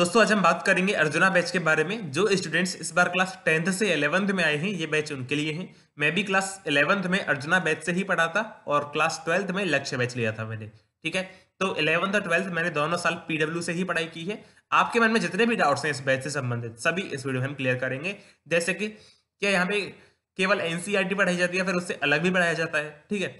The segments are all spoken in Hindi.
दोस्तों आज हम बात करेंगे अर्जुना बैच के बारे में जो स्टूडेंट्स इस बार क्लास टेंथ से इलेवंथ में आए हैं ये बैच उनके लिए है मैं भी क्लास इलेवंथ में अर्जुना बैच से ही पढ़ा था और क्लास ट्वेल्थ में लक्ष्य बैच लिया था मैंने ठीक है तो इलेवंथ और ट्वेल्थ मैंने दोनों साल पीडब्ल्यू से ही पढ़ाई की है आपके मन में जितने भी डाउट्स हैं इस बैच से संबंधित सभी इस वीडियो में हम क्लियर करेंगे जैसे कि क्या यहाँ पे केवल एनसीईआरटी e पढ़ाई जाती है फिर उससे अलग भी पढ़ाया जाता है ठीक है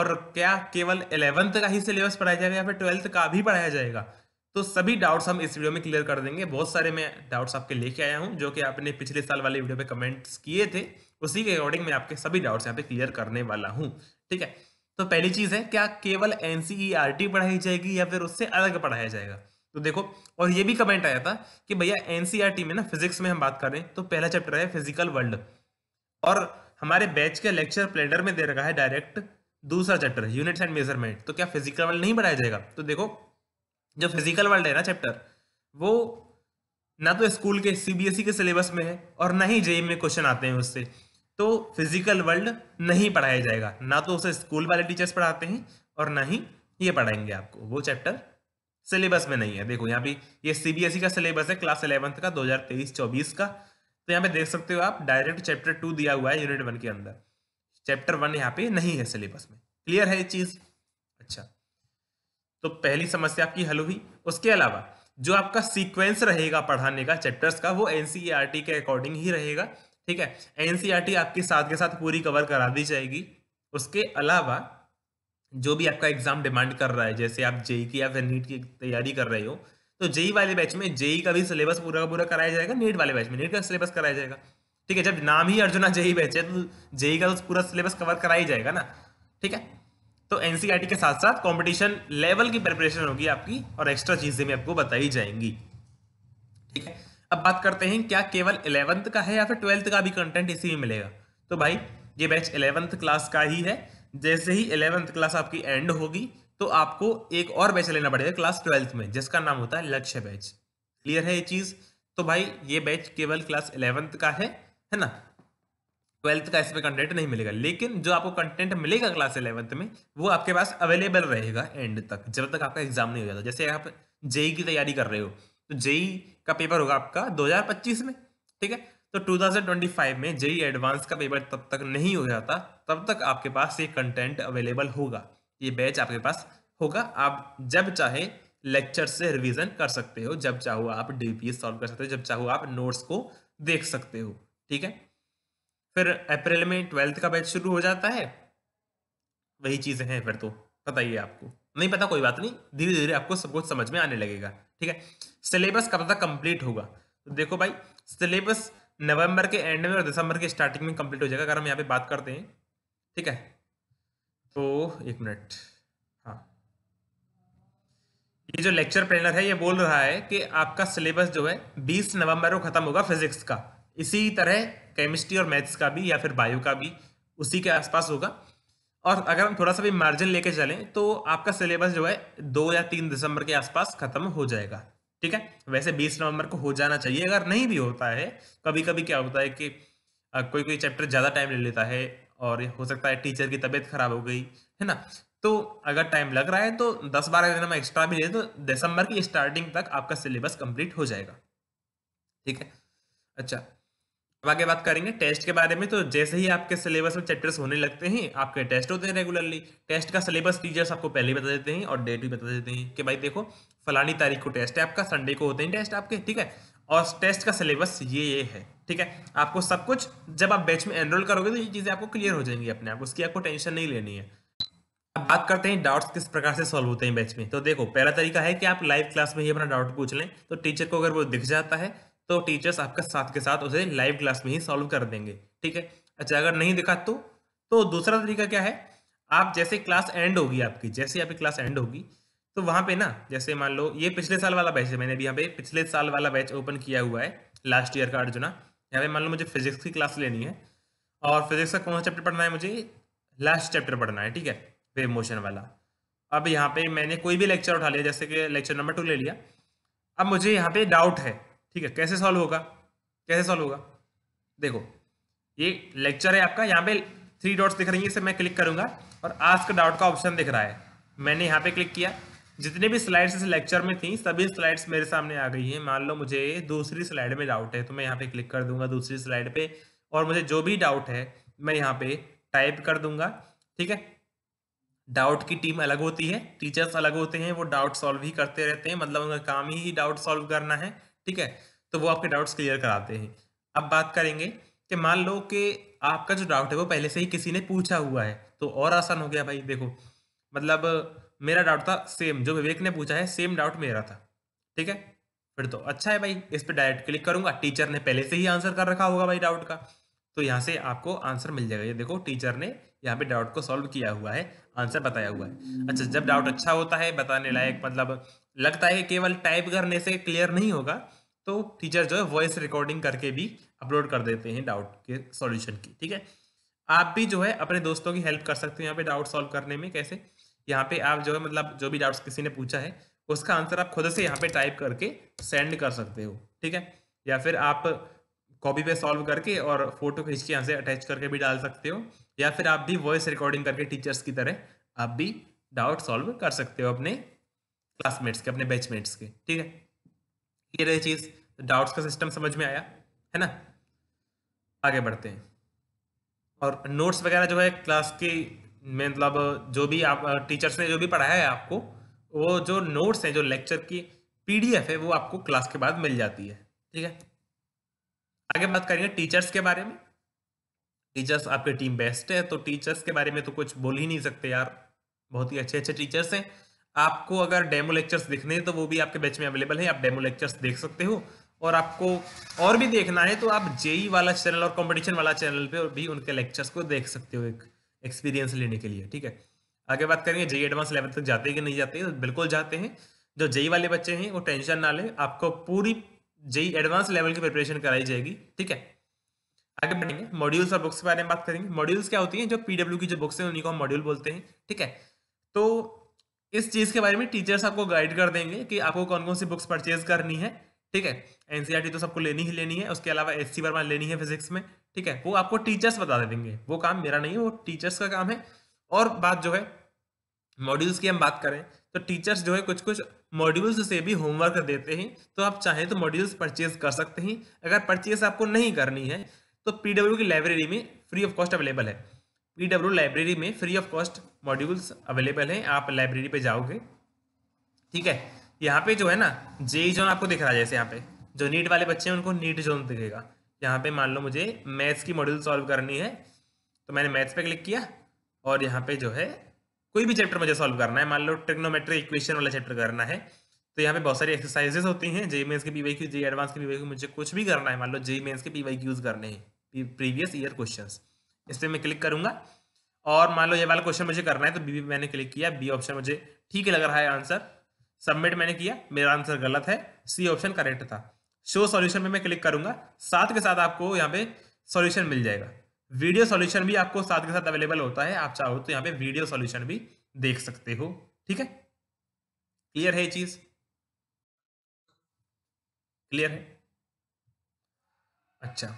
और क्या केवल इलेवंथ का ही सिलेबस पढ़ाया जाएगा या फिर ट्वेल्थ का भी पढ़ाया जाएगा तो सभी डाउट्स हम इस वीडियो में क्लियर कर देंगे बहुत सारे मैं डाउट्स आपके लेके आया हूँ जो कि आपने पिछले साल वाले वीडियो पे कमेंट्स किए थे उसी के अकॉर्डिंग मैं आपके सभी डाउट्स यहाँ पे क्लियर करने वाला हूँ ठीक है तो पहली चीज़ है क्या केवल एन e पढ़ाई जाएगी या फिर उससे अलग पढ़ाया जाएगा तो देखो और ये भी कमेंट आया था कि भैया एन e में ना फिजिक्स में हम बात कर रहे हैं तो पहला चैप्टर है फिजिकल वर्ल्ड और हमारे बैच के लेक्चर प्लेडर में दे रखा है डायरेक्ट दूसरा चैप्टर यूनिट्स एंड मेजरमेंट तो क्या फिजिकल वर्ल्ड नहीं पढ़ाया जाएगा तो देखो जो फिजिकल वर्ल्ड है ना चैप्टर वो ना तो स्कूल के सीबीएसई e के सिलेबस में है और ना ही जेई में क्वेश्चन आते हैं उससे तो फिजिकल वर्ल्ड नहीं पढ़ाया जाएगा ना तो उसे स्कूल वाले टीचर्स पढ़ाते हैं और ना ही ये पढ़ाएंगे आपको वो चैप्टर सिलेबस में नहीं है देखो यहाँ पे ये सीबीएसई e का सिलेबस है क्लास इलेवंथ का 2023-24 का तो यहाँ पे देख सकते हो आप डायरेक्ट चैप्टर टू दिया हुआ है यूनिट वन के अंदर चैप्टर वन यहाँ पे नहीं है सिलेबस में क्लियर है ये चीज अच्छा तो पहली समस्या आपकी हल हुई उसके अलावा जो आपका सीक्वेंस रहेगा पढ़ाने का चैप्टर्स का वो एनसीईआरटी e के अकॉर्डिंग ही रहेगा ठीक है एनसीईआरटी e आपके साथ के साथ पूरी कवर करा दी जाएगी उसके अलावा जो भी आपका एग्जाम डिमांड कर रहा है जैसे आप जेई e की या फिर नीट की तैयारी कर रहे हो तो जेई वाले बैच में जेई का भी सिलेबस पूरा का पूरा कराया जाएगा नीट वाले बैच में नीट का सिलेबस कराया जाएगा ठीक है जब नाम ही अर्जुना जेई बैच है तो जेई का तो पूरा सिलेबस कवर करा ही जाएगा ना ठीक है तो एनसीईआरटी e के साथ साथ कंपटीशन लेवल की प्रिपरेशन होगी आपकी और एक्स्ट्रा चीजें भी आपको बताई जाएंगी ठीक है अब बात करते हैं क्या केवल इलेवंथ का है या फिर ट्वेल्थ का भी कंटेंट इसी में मिलेगा तो भाई ये बैच इलेवंथ क्लास का ही है जैसे ही इलेवंथ क्लास आपकी एंड होगी तो आपको एक और बैच लेना पड़ेगा क्लास ट्वेल्थ में जिसका नाम होता है लक्ष्य बैच क्लियर है ये चीज तो भाई ये बैच केवल क्लास इलेवंथ का है है ना ट्वेल्थ का इसमें कंटेंट नहीं मिलेगा लेकिन जो आपको कंटेंट मिलेगा क्लास इलेवंथ में वो आपके पास अवेलेबल रहेगा एंड तक जब तक आपका एग्जाम नहीं हो जाता जैसे आप जेई e की तैयारी कर रहे हो तो जेई e का पेपर होगा आपका 2025 में ठीक है तो 2025 में जेई एडवांस e का पेपर तब तक नहीं हो जाता तब तक आपके पास ये कंटेंट अवेलेबल होगा ये बैच आपके पास होगा आप जब चाहे लेक्चर से रिवीजन कर सकते हो जब चाहो आप डीपीएस सॉल्व कर सकते हो जब चाहो आप नोट्स को देख सकते हो ठीक है फिर अप्रैल में ट्वेल्थ का बैच शुरू हो जाता है वही चीज़ें हैं फिर तो पता ही है आपको नहीं पता कोई बात नहीं धीरे धीरे आपको सब कुछ समझ में आने लगेगा ठीक है सिलेबस कब तक कंप्लीट होगा तो देखो भाई सिलेबस नवंबर के एंड में और दिसंबर के स्टार्टिंग में कंप्लीट हो जाएगा अगर हम यहाँ पे बात करते हैं ठीक है तो एक मिनट हाँ ये जो लेक्चर प्लेनर है ये बोल रहा है कि आपका सिलेबस जो है 20 नवंबर को खत्म होगा फिजिक्स का इसी तरह केमिस्ट्री और मैथ्स का भी या फिर बायो का भी उसी के आसपास होगा और अगर हम थोड़ा सा भी मार्जिन लेके चलें तो आपका सिलेबस जो है दो या तीन दिसंबर के आसपास खत्म हो जाएगा ठीक है वैसे बीस नवंबर को हो जाना चाहिए अगर नहीं भी होता है कभी कभी क्या होता है कि कोई कोई चैप्टर ज़्यादा टाइम ले लेता है और हो सकता है टीचर की तबीयत खराब हो गई है ना तो अगर टाइम लग रहा है तो दस बारह दिन में एक्स्ट्रा भी ले तो दिसंबर की स्टार्टिंग तक आपका सिलेबस कंप्लीट हो जाएगा ठीक है अच्छा अब आगे बात करेंगे टेस्ट के बारे में तो जैसे ही आपके सिलेबस में चैप्टर्स होने लगते हैं आपके टेस्ट होते हैं रेगुलरली टेस्ट का सिलेबस टीचर्स आपको पहले ही बता देते हैं और डेट भी बता देते हैं कि भाई देखो फलानी तारीख को टेस्ट है आपका संडे को होते हैं टेस्ट आपके ठीक है और टेस्ट का सिलेबस ये ये है ठीक है आपको सब कुछ जब आप बैच में एनरोल करोगे तो ये चीज़ें आपको क्लियर हो जाएंगी अपने आप उसकी आपको टेंशन नहीं लेनी है अब बात करते हैं डाउट्स किस प्रकार से सॉल्व होते हैं बैच में तो देखो पहला तरीका है कि आप लाइव क्लास में ही अपना डाउट पूछ लें तो टीचर को अगर वो दिख जाता है तो टीचर्स आपका साथ के साथ उसे लाइव क्लास में ही सॉल्व कर देंगे ठीक है अच्छा अगर नहीं दिखा तो तो दूसरा तरीका क्या है आप जैसे क्लास एंड होगी आपकी जैसे आपकी क्लास एंड होगी तो वहाँ पे ना जैसे मान लो ये पिछले साल वाला बैच है मैंने अभी यहाँ पे पिछले साल वाला बैच ओपन किया हुआ है लास्ट ईयर का अर्जुना यहाँ पे मान लो मुझे फिजिक्स की क्लास लेनी है और फिजिक्स का कौन सा चैप्टर पढ़ना है मुझे लास्ट चैप्टर पढ़ना है ठीक है वेव मोशन वाला अब यहाँ पे मैंने कोई भी लेक्चर उठा लिया जैसे कि लेक्चर नंबर टू ले लिया अब मुझे यहाँ पे डाउट है ठीक है कैसे सॉल्व होगा कैसे सॉल्व होगा देखो ये लेक्चर है आपका यहाँ पे थ्री डॉट्स दिख रही है इसे मैं क्लिक करूंगा और आस्क डाउट का ऑप्शन दिख रहा है मैंने यहाँ पे क्लिक किया जितने भी स्लाइड्स इस लेक्चर में थी सभी स्लाइड्स मेरे सामने आ गई हैं मान लो मुझे दूसरी स्लाइड में डाउट है तो मैं यहाँ पे क्लिक कर दूंगा दूसरी स्लाइड पे और मुझे जो भी डाउट है मैं यहाँ पे टाइप कर दूंगा ठीक है डाउट की टीम अलग होती है टीचर्स अलग होते हैं वो डाउट सॉल्व ही करते रहते हैं मतलब उनका काम ही डाउट सॉल्व करना है ठीक है तो वो आपके डाउट्स क्लियर कराते हैं अब बात करेंगे कि मान लो कि आपका जो डाउट है वो पहले से ही किसी ने पूछा हुआ है तो और आसान हो गया भाई देखो मतलब मेरा डाउट था सेम जो विवेक ने पूछा है सेम डाउट मेरा था ठीक है फिर तो अच्छा है भाई इस पर डायरेक्ट क्लिक करूंगा टीचर ने पहले से ही आंसर कर रखा होगा भाई डाउट का तो यहाँ से आपको आंसर मिल जाएगा ये देखो टीचर ने यहाँ पे डाउट को सॉल्व किया हुआ है आंसर बताया हुआ है अच्छा जब डाउट अच्छा होता है बताने लायक मतलब लगता है केवल टाइप करने से क्लियर नहीं होगा तो टीचर जो है वॉइस रिकॉर्डिंग करके भी अपलोड कर देते हैं डाउट के सॉल्यूशन की ठीक है आप भी जो है अपने दोस्तों की हेल्प कर सकते हो यहाँ पे डाउट सॉल्व करने में कैसे यहाँ पे आप जो है मतलब जो भी डाउट्स किसी ने पूछा है उसका आंसर आप खुद से यहाँ पे टाइप करके सेंड कर सकते हो ठीक है या फिर आप कॉपी पे सॉल्व करके और फोटो खींच के यहाँ से अटैच करके भी डाल सकते हो या फिर आप भी वॉइस रिकॉर्डिंग करके टीचर्स की तरह आप भी डाउट सॉल्व कर सकते हो अपने क्लासमेट्स के अपने बैचमेट्स के ठीक है क्लियर है चीज़ डाउट्स तो का सिस्टम समझ में आया है ना आगे बढ़ते हैं और नोट्स वगैरह जो है क्लास की मतलब जो भी आप टीचर्स ने जो भी पढ़ाया है आपको वो जो नोट्स हैं जो लेक्चर की पीडीएफ है वो आपको क्लास के बाद मिल जाती है ठीक है आगे बात करेंगे टीचर्स के बारे में टीचर्स आपके टीम बेस्ट है तो टीचर्स के बारे में तो कुछ बोल ही नहीं सकते यार बहुत ही अच्छे अच्छे टीचर्स हैं आपको अगर डेमो लेक्चर्स दिखने हैं तो वो भी आपके बैच में अवेलेबल है आप डेमो लेक्चर्स देख सकते हो और आपको और भी देखना है तो आप जेई वाला चैनल और कंपटीशन वाला चैनल पे भी उनके लेक्चर्स को देख सकते हो एक एक्सपीरियंस लेने के लिए ठीक है आगे बात करेंगे जेई एडवांस लेवल तक जाते हैं कि नहीं जाते तो बिल्कुल जाते हैं जो जेई वाले बच्चे हैं वो टेंशन ना ले आपको पूरी जेई एडवांस लेवल की प्रिपरेशन कराई जाएगी ठीक है आगे बढ़ेंगे मॉड्यूल्स और बुक्स के बारे में बात करेंगे मॉड्यूल्स क्या होती है जो पीडब्ल्यू की जो बुक्स हैं उन्हीं को हम मॉड्यूल बोलते हैं ठीक है तो इस चीज़ के बारे में टीचर्स आपको गाइड कर देंगे कि आपको कौन कौन सी बुक्स परचेज करनी है ठीक है एनसीईआरटी e तो सबको लेनी ही लेनी है उसके अलावा एस सी वर्मा लेनी है फिजिक्स में ठीक है वो आपको टीचर्स बता देंगे वो काम मेरा नहीं है वो टीचर्स का काम है और बात जो है मॉड्यूल्स की हम बात करें तो टीचर्स जो है कुछ कुछ मॉड्यूल्स से भी होमवर्क देते हैं तो आप चाहें तो मॉड्यूल्स परचेज कर सकते हैं अगर परचेज आपको नहीं करनी है तो पीडब्ल्यू की लाइब्रेरी में फ्री ऑफ कॉस्ट अवेलेबल है डब्ल्यू लाइब्रेरी में free of cost modules available हैं आप लाइब्रेरी पे जाओगे ठीक है यहाँ पे जो है ना जेई जोन आपको दिख रहा है जैसे यहाँ पे जो नीट वाले बच्चे हैं उनको नीट जोन दिखेगा यहाँ पे मान लो मुझे मैथ्स की मॉड्यूल सॉल्व करनी है तो मैंने मैथ्स पे क्लिक किया और यहाँ पे जो है कोई भी चैप्टर मुझे सॉल्व करना है मान लो ट्रिग्नोमेट्रिक इक्वेशन वाला चैप्टर करना है तो यहाँ पे बहुत सारी एक्सरसाइजेस होती हैं जेई मेन्स के P Y Q JEE advance के पी वाई क्यू मुझे कुछ भी करना है मान लो जेई मेन्स के पी वाई क्यूज करने हैं प्रीवियस ईयर क्वेश्चन इस पर मैं क्लिक करूंगा और मान लो ये वाला क्वेश्चन मुझे करना है तो बी मैंने क्लिक किया बी ऑप्शन मुझे ठीक लग रहा है आंसर सबमिट मैंने किया मेरा आंसर गलत है सी ऑप्शन करेक्ट था शो सॉल्यूशन में मैं क्लिक करूंगा साथ के साथ आपको यहाँ पे सॉल्यूशन मिल जाएगा वीडियो सॉल्यूशन भी आपको साथ के साथ अवेलेबल होता है आप चाहो तो यहाँ पे वीडियो सॉल्यूशन भी देख सकते हो ठीक है क्लियर है ये चीज क्लियर है अच्छा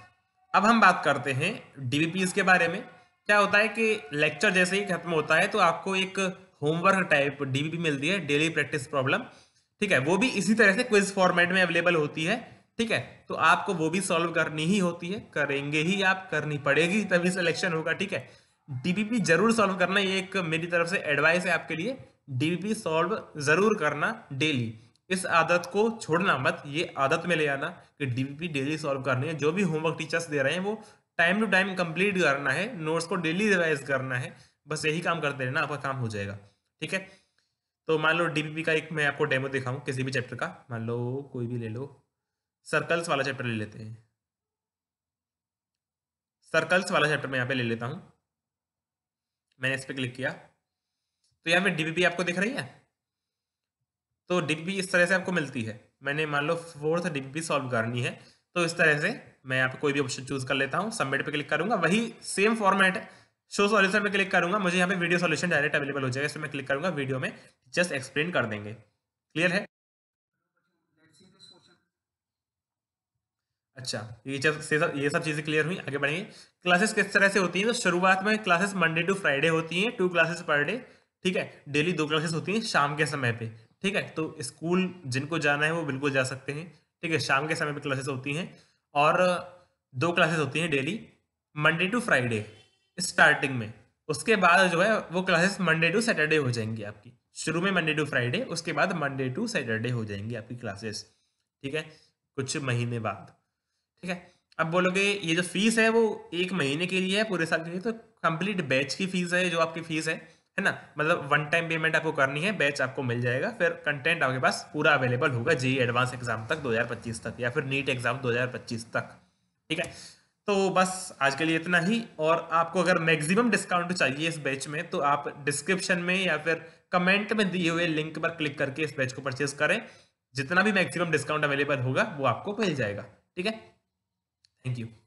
अब हम बात करते हैं डीबीपीज के बारे में क्या होता है कि लेक्चर जैसे ही खत्म होता है तो आपको एक होमवर्क टाइप डीबीपी मिलती है डेली प्रैक्टिस प्रॉब्लम ठीक है वो भी इसी तरह से क्विज फॉर्मेट में अवेलेबल होती है ठीक है तो आपको वो भी सॉल्व करनी ही होती है करेंगे ही आप करनी पड़ेगी तभी सिलेक्शन होगा ठीक है डीबीपी जरूर सॉल्व करना ये एक मेरी तरफ से एडवाइस है आपके लिए डीबीपी सॉल्व जरूर करना डेली इस आदत को छोड़ना मत ये आदत में ले आना कि डीपीपी डेली सॉल्व करनी है जो भी होमवर्क टीचर्स दे रहे हैं वो टाइम टू टाइम कंप्लीट करना है नोट्स को डेली रिवाइज करना है बस यही काम करते रहना आपका काम हो जाएगा ठीक है तो मान लो डी का एक मैं आपको डेमो दिखाऊं किसी भी चैप्टर का मान लो कोई भी ले लो सर्कल्स वाला चैप्टर ले लेते हैं सर्कल्स वाला चैप्टर मैं यहाँ पे ले लेता हूँ मैंने इस पर क्लिक किया तो यहाँ पे डीपीपी आपको दिख रही है तो डिब्बी इस तरह से आपको मिलती है मैंने मान लो फोर्थ डिब्बी सॉल्व करनी है तो इस तरह से मैं यहाँ पे कोई भी ऑप्शन चूज कर लेता हूँ सबमिट पे क्लिक करूंगा वही सेम फॉर्मेट शो सॉल्यूशन पे क्लिक करूंगा मुझे यहाँ पे वीडियो सॉल्यूशन डायरेक्ट अवेलेबल हो जाएगा इसमें मैं क्लिक करूंगा वीडियो में जस्ट एक्सप्लेन कर देंगे क्लियर है अच्छा ये जब ये सब चीज़ें क्लियर हुई आगे बढ़ेंगे क्लासेस किस तरह से होती हैं तो शुरुआत में क्लासेस मंडे टू फ्राइडे होती हैं टू क्लासेस पर डे ठीक है डेली दो क्लासेस होती हैं शाम के समय पे ठीक है तो स्कूल जिनको जाना है वो बिल्कुल जा सकते हैं ठीक है शाम के समय पर क्लासेस होती हैं और दो क्लासेस होती हैं daily Monday to Friday starting में उसके बाद जो है वो क्लासेस मंडे टू सैटरडे हो जाएंगी आपकी शुरू में मंडे टू फ्राइडे उसके बाद मंडे टू सैटरडे हो जाएंगी आपकी क्लासेस ठीक है कुछ महीने बाद ठीक है अब बोलोगे ये जो फीस है वो एक महीने के लिए है पूरे साल के लिए तो कंप्लीट बैच की फीस है जो आपकी फीस है है ना मतलब वन टाइम पेमेंट आपको करनी है बैच आपको मिल जाएगा फिर कंटेंट आपके पास पूरा अवेलेबल होगा जी एडवांस एग्जाम तक 2025 तक या फिर नीट एग्जाम 2025 तक ठीक है तो बस आज के लिए इतना ही और आपको अगर मैक्सिमम डिस्काउंट चाहिए इस बैच में तो आप डिस्क्रिप्शन में या फिर कमेंट में दिए हुए लिंक पर क्लिक करके इस बैच को परचेज करें जितना भी मैक्सिमम डिस्काउंट अवेलेबल होगा वो आपको मिल जाएगा ठीक है थैंक यू